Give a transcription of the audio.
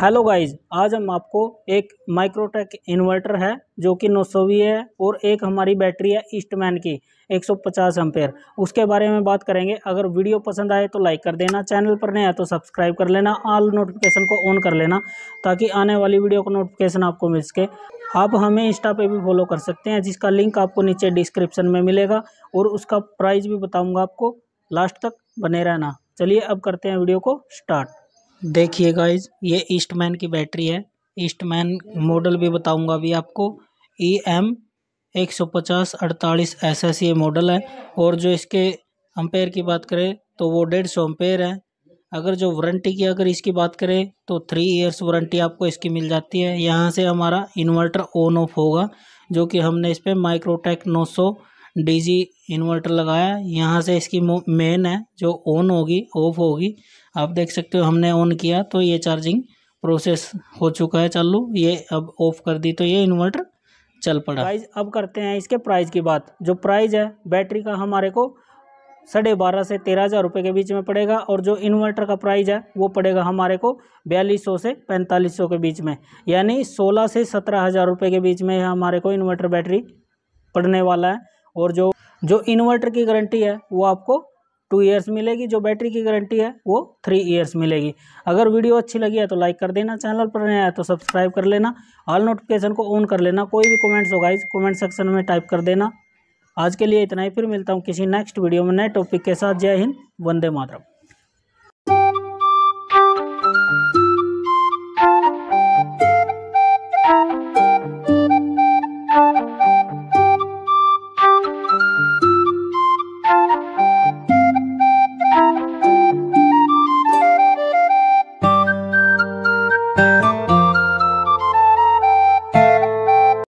hello guys आज हम आपको एक माइक्रोटेक इन्वर्टर है जो कि नौ सौ है और एक हमारी बैटरी है ईस्टमैन की 150 एम्पेयर उसके बारे में बात करेंगे अगर वीडियो पसंद आए तो लाइक कर देना चैनल पर नया तो सब्सक्राइब कर लेना ऑल नोटिफिकेशन को ऑन कर लेना ताकि आने वाली वीडियो का नोटिफिकेशन आपको मिल सके आप हमें इंस्टा पे भी फॉलो कर सकते हैं जिसका लिंक आपको नीचे डिस्क्रिप्शन में मिलेगा और उसका प्राइस भी बताऊँगा आपको लास्ट तक बने रहना चलिए अब करते हैं वीडियो को स्टार्ट देखिए गाइज ये ईस्टमैन की बैटरी है ईस्टमैन मॉडल भी बताऊंगा अभी आपको ई e एम एक सौ पचास अड़तालीस एस एस ये मॉडल है और जो इसके अम्पेयर की बात करें तो वो डेढ़ सौ अम्पेयर है अगर जो वारंटी की अगर इसकी बात करें तो थ्री इयर्स वारंटी आपको इसकी मिल जाती है यहाँ से हमारा इन्वर्टर ऑन ऑफ होगा जो कि हमने इस पर माइक्रोटेक नौ सौ डी जी इन्वर्टर लगाया यहाँ से इसकी मेन है जो ऑन होगी ऑफ होगी आप देख सकते हो हमने ऑन किया तो ये चार्जिंग प्रोसेस हो चुका है चालू ये अब ऑफ कर दी तो ये इन्वर्टर चल पड़ा प्राइस अब करते हैं इसके प्राइस की बात जो प्राइस है बैटरी का हमारे को साढ़े बारह से तेरह हज़ार रुपये के बीच में पड़ेगा और जो इन्वर्टर का प्राइस है वो पड़ेगा हमारे को बयालीस सौ से पैंतालीस सौ के बीच में यानी सोलह से सत्रह हज़ार रुपये के बीच में हमारे को इन्वर्टर बैटरी पड़ने वाला है और जो जो इन्वर्टर की गारंटी है वो आपको टू ईयर्स मिलेगी जो बैटरी की गारंटी है वो थ्री ईयर्स मिलेगी अगर वीडियो अच्छी लगी है तो लाइक कर देना चैनल पर नया है तो सब्सक्राइब कर लेना ऑल नोटिफिकेशन को ऑन कर लेना कोई भी कमेंट्स होगा इस कमेंट सेक्शन में टाइप कर देना आज के लिए इतना ही फिर मिलता हूँ किसी नेक्स्ट वीडियो में नए टॉपिक के साथ जय हिंद वंदे मातरम